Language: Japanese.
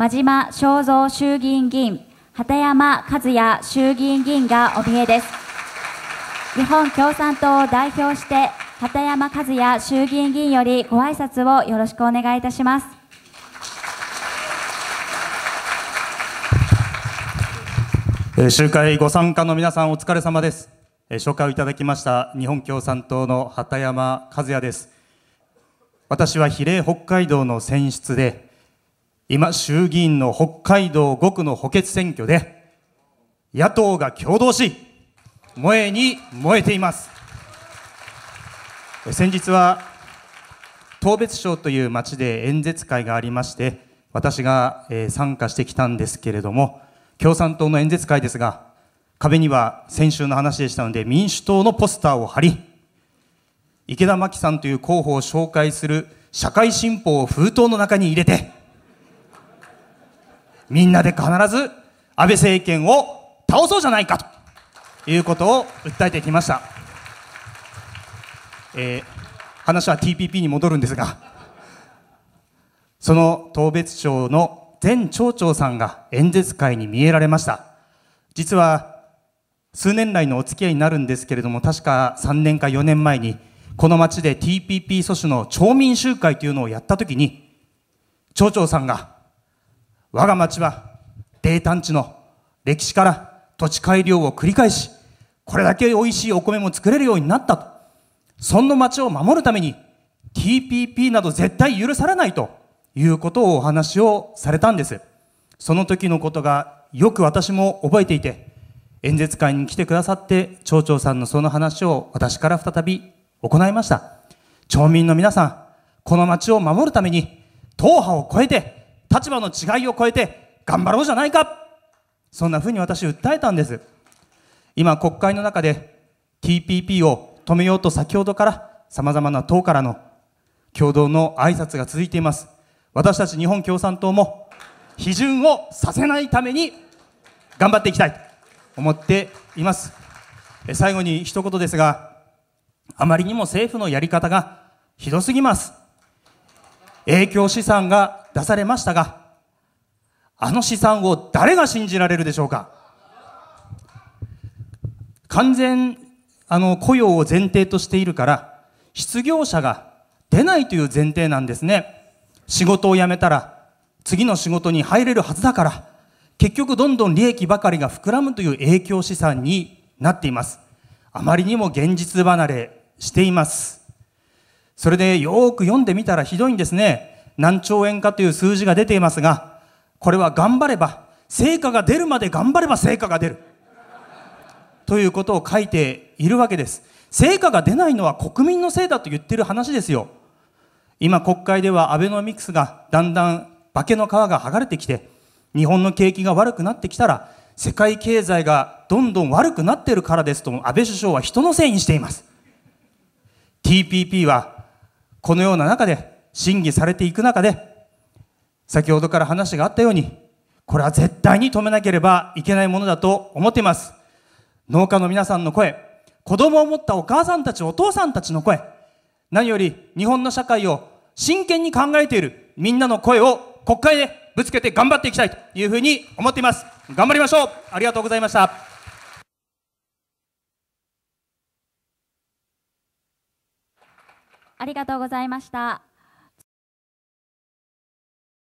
真島正蔵衆議院議員、畑山和也衆議院議員がお見えです。日本共産党を代表して、畑山和也衆議院議員よりご挨拶をよろしくお願いいたします。集会ご参加の皆さんお疲れ様です。紹介をいただきました日本共産党の畑山和也です。私は比例北海道の選出で今、衆議院の北海道5区の補欠選挙で、野党が共同し、萌えに燃えています。先日は、東別町という町で演説会がありまして、私が、え参加してきたんですけれども、共産党の演説会ですが、壁には先週の話でしたので民主党のポスターを貼り、池田真紀さんという候補を紹介する社会新法を封筒の中に入れて、みんなで必ず安倍政権を倒そうじゃないかということを訴えてきました。えー、話は TPP に戻るんですが、その当別町の前町長さんが演説会に見えられました。実は、数年来のお付き合いになるんですけれども、確か3年か4年前に、この町で TPP 阻止の町民集会というのをやったときに、町長さんが我が町は低炭地の歴史から土地改良を繰り返し、これだけ美味しいお米も作れるようになったと。そんな町を守るために TPP など絶対許されないということをお話をされたんです。その時のことがよく私も覚えていて、演説会に来てくださって町長さんのその話を私から再び行いました。町民の皆さん、この町を守るために党派を超えて立場の違いを超えて頑張ろうじゃないかそんなふうに私訴えたんです今国会の中で TPP を止めようと先ほどから様々な党からの共同の挨拶が続いています私たち日本共産党も批准をさせないために頑張っていきたいと思っています最後に一言ですがあまりにも政府のやり方がひどすぎます影響資産が出されましたが、あの試算を誰が信じられるでしょうか完全、あの、雇用を前提としているから、失業者が出ないという前提なんですね。仕事を辞めたら、次の仕事に入れるはずだから、結局どんどん利益ばかりが膨らむという影響資産になっています。あまりにも現実離れしています。それでよく読んでみたらひどいんですね。何兆円かという数字が出ていますが、これは頑張れば、成果が出るまで頑張れば成果が出る。ということを書いているわけです。成果が出ないのは国民のせいだと言ってる話ですよ。今国会ではアベノミクスがだんだん化けの皮が剥がれてきて、日本の景気が悪くなってきたら、世界経済がどんどん悪くなってるからですと、安倍首相は人のせいにしています。TPP はこのような中で審議されていく中で、先ほどから話があったように、これは絶対に止めなければいけないものだと思っています。農家の皆さんの声、子供を持ったお母さんたち、お父さんたちの声、何より日本の社会を真剣に考えているみんなの声を国会でぶつけて頑張っていきたいというふうに思っています。頑張りましょうありがとうございました。ありがとうございました。